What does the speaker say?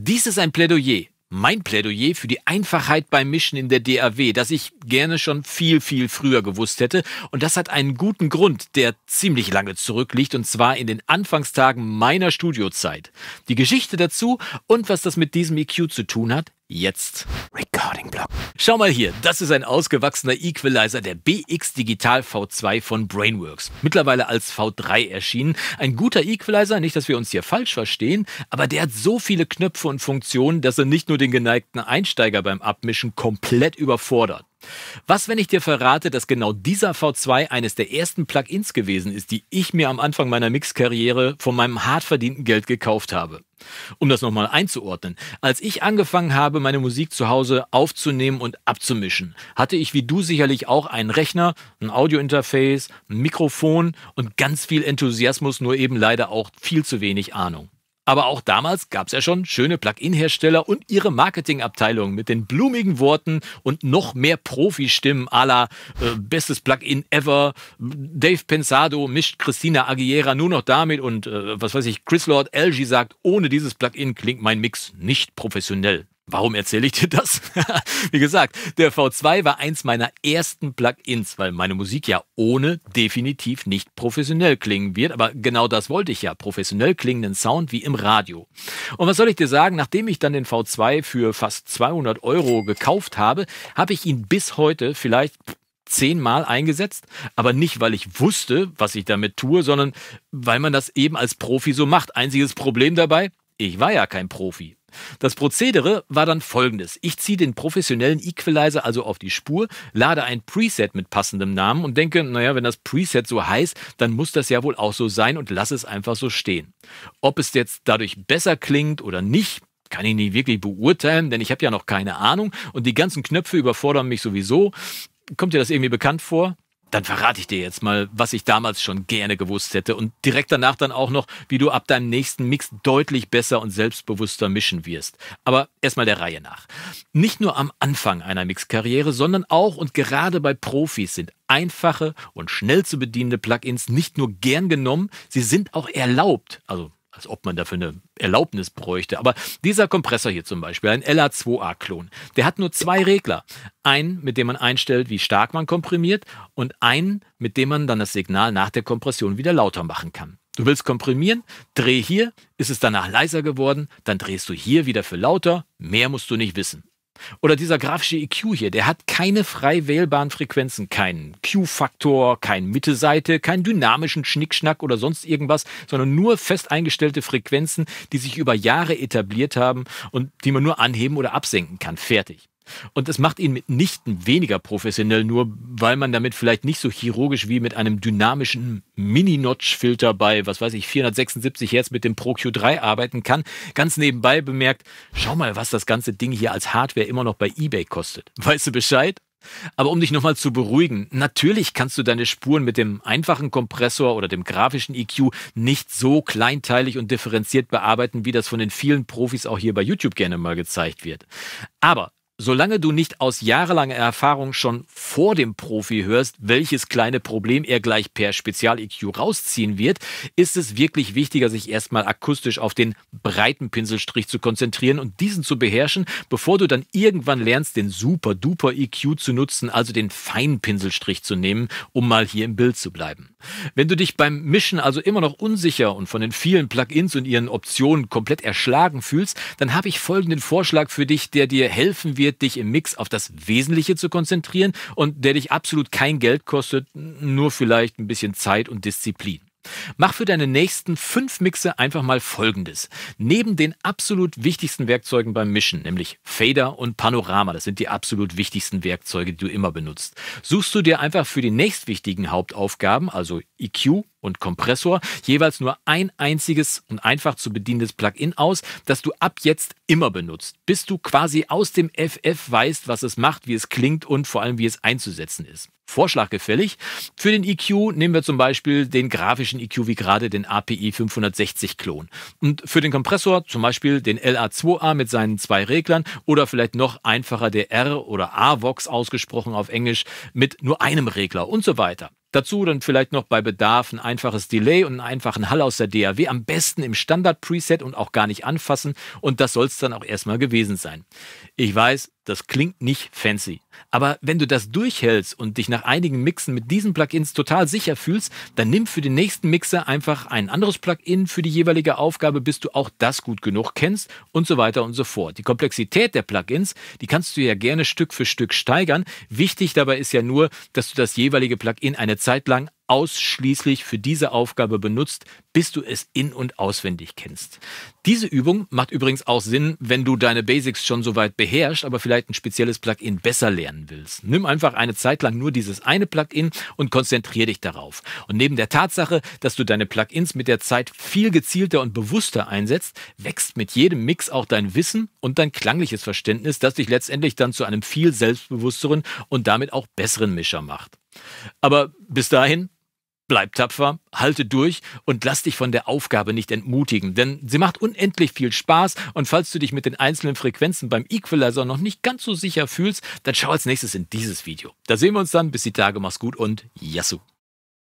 Dies ist ein Plädoyer, mein Plädoyer für die Einfachheit beim Mischen in der DAW, das ich gerne schon viel, viel früher gewusst hätte. Und das hat einen guten Grund, der ziemlich lange zurückliegt, und zwar in den Anfangstagen meiner Studiozeit. Die Geschichte dazu und was das mit diesem EQ zu tun hat, jetzt. Recording Block. Schau mal hier, das ist ein ausgewachsener Equalizer, der BX Digital V2 von Brainworks. Mittlerweile als V3 erschienen. Ein guter Equalizer, nicht, dass wir uns hier falsch verstehen, aber der hat so viele Knöpfe und Funktionen, dass er nicht nur den geneigten Einsteiger beim Abmischen komplett überfordert. Was, wenn ich dir verrate, dass genau dieser V2 eines der ersten Plugins gewesen ist, die ich mir am Anfang meiner Mixkarriere von meinem hart verdienten Geld gekauft habe? Um das nochmal einzuordnen. Als ich angefangen habe, meine Musik zu Hause aufzunehmen und abzumischen, hatte ich wie du sicherlich auch einen Rechner, ein Audiointerface, ein Mikrofon und ganz viel Enthusiasmus, nur eben leider auch viel zu wenig Ahnung. Aber auch damals gab es ja schon schöne Plugin-Hersteller und ihre Marketingabteilung mit den blumigen Worten und noch mehr Profi-Stimmen à la äh, bestes Plugin ever. Dave Pensado mischt Christina Aguilera nur noch damit und äh, was weiß ich, Chris Lord LG sagt, ohne dieses Plugin klingt mein Mix nicht professionell. Warum erzähle ich dir das? Wie gesagt, der V2 war eins meiner ersten Plugins, weil meine Musik ja ohne definitiv nicht professionell klingen wird. Aber genau das wollte ich ja, professionell klingenden Sound wie im Radio. Und was soll ich dir sagen, nachdem ich dann den V2 für fast 200 Euro gekauft habe, habe ich ihn bis heute vielleicht zehnmal eingesetzt, aber nicht, weil ich wusste, was ich damit tue, sondern weil man das eben als Profi so macht. Einziges Problem dabei, ich war ja kein Profi. Das Prozedere war dann folgendes. Ich ziehe den professionellen Equalizer also auf die Spur, lade ein Preset mit passendem Namen und denke, naja, wenn das Preset so heißt, dann muss das ja wohl auch so sein und lasse es einfach so stehen. Ob es jetzt dadurch besser klingt oder nicht, kann ich nicht wirklich beurteilen, denn ich habe ja noch keine Ahnung und die ganzen Knöpfe überfordern mich sowieso. Kommt dir das irgendwie bekannt vor? dann verrate ich dir jetzt mal, was ich damals schon gerne gewusst hätte und direkt danach dann auch noch, wie du ab deinem nächsten Mix deutlich besser und selbstbewusster mischen wirst. Aber erstmal der Reihe nach. Nicht nur am Anfang einer Mixkarriere, sondern auch und gerade bei Profis sind einfache und schnell zu bedienende Plugins nicht nur gern genommen, sie sind auch erlaubt, also als ob man dafür eine Erlaubnis bräuchte. Aber dieser Kompressor hier zum Beispiel, ein LA2A-Klon, der hat nur zwei Regler. Einen, mit dem man einstellt, wie stark man komprimiert und einen, mit dem man dann das Signal nach der Kompression wieder lauter machen kann. Du willst komprimieren, dreh hier, ist es danach leiser geworden, dann drehst du hier wieder für lauter, mehr musst du nicht wissen. Oder dieser grafische EQ hier, der hat keine frei wählbaren Frequenzen, keinen Q-Faktor, keine Mitteseite, keinen dynamischen Schnickschnack oder sonst irgendwas, sondern nur fest eingestellte Frequenzen, die sich über Jahre etabliert haben und die man nur anheben oder absenken kann. Fertig. Und es macht ihn mitnichten weniger professionell, nur weil man damit vielleicht nicht so chirurgisch wie mit einem dynamischen Mini-Notch-Filter bei, was weiß ich, 476 Hertz mit dem Pro q 3 arbeiten kann. Ganz nebenbei bemerkt, schau mal, was das ganze Ding hier als Hardware immer noch bei eBay kostet. Weißt du Bescheid? Aber um dich nochmal zu beruhigen, natürlich kannst du deine Spuren mit dem einfachen Kompressor oder dem grafischen EQ nicht so kleinteilig und differenziert bearbeiten, wie das von den vielen Profis auch hier bei YouTube gerne mal gezeigt wird. Aber solange du nicht aus jahrelanger Erfahrung schon vor dem Profi hörst, welches kleine Problem er gleich per Spezial-EQ rausziehen wird, ist es wirklich wichtiger, sich erstmal akustisch auf den breiten Pinselstrich zu konzentrieren und diesen zu beherrschen, bevor du dann irgendwann lernst, den Super-Duper-EQ zu nutzen, also den feinen Pinselstrich zu nehmen, um mal hier im Bild zu bleiben. Wenn du dich beim Mischen also immer noch unsicher und von den vielen Plugins und ihren Optionen komplett erschlagen fühlst, dann habe ich folgenden Vorschlag für dich, der dir helfen wird, motiviert, dich im Mix auf das Wesentliche zu konzentrieren und der dich absolut kein Geld kostet, nur vielleicht ein bisschen Zeit und Disziplin. Mach für deine nächsten fünf Mixe einfach mal Folgendes. Neben den absolut wichtigsten Werkzeugen beim Mischen, nämlich Fader und Panorama, das sind die absolut wichtigsten Werkzeuge, die du immer benutzt, suchst du dir einfach für die nächstwichtigen Hauptaufgaben, also EQ, und Kompressor jeweils nur ein einziges und einfach zu bedienendes Plugin aus, das du ab jetzt immer benutzt, bis du quasi aus dem FF weißt, was es macht, wie es klingt und vor allem, wie es einzusetzen ist. Vorschlag gefällig. Für den EQ nehmen wir zum Beispiel den grafischen EQ wie gerade den API 560 Klon. Und für den Kompressor zum Beispiel den LA2A mit seinen zwei Reglern oder vielleicht noch einfacher der R oder A-Vox ausgesprochen auf Englisch mit nur einem Regler und so weiter. Dazu dann vielleicht noch bei Bedarf ein einfaches Delay und einen einfachen Hall aus der DAW, am besten im Standard-Preset und auch gar nicht anfassen. Und das soll es dann auch erstmal gewesen sein. Ich weiß, das klingt nicht fancy. Aber wenn du das durchhältst und dich nach einigen Mixen mit diesen Plugins total sicher fühlst, dann nimm für den nächsten Mixer einfach ein anderes Plugin für die jeweilige Aufgabe, bis du auch das gut genug kennst und so weiter und so fort. Die Komplexität der Plugins, die kannst du ja gerne Stück für Stück steigern. Wichtig dabei ist ja nur, dass du das jeweilige Plugin eine Zeit zeitlang ausschließlich für diese Aufgabe benutzt, bis du es in und auswendig kennst. Diese Übung macht übrigens auch Sinn, wenn du deine Basics schon soweit beherrschst, aber vielleicht ein spezielles Plugin besser lernen willst. Nimm einfach eine Zeit lang nur dieses eine Plugin und konzentriere dich darauf. Und neben der Tatsache, dass du deine Plugins mit der Zeit viel gezielter und bewusster einsetzt, wächst mit jedem Mix auch dein Wissen und dein klangliches Verständnis, das dich letztendlich dann zu einem viel selbstbewussteren und damit auch besseren Mischer macht. Aber bis dahin, bleib tapfer, halte durch und lass dich von der Aufgabe nicht entmutigen, denn sie macht unendlich viel Spaß und falls du dich mit den einzelnen Frequenzen beim Equalizer noch nicht ganz so sicher fühlst, dann schau als nächstes in dieses Video. Da sehen wir uns dann, bis die Tage, mach's gut und Yassou!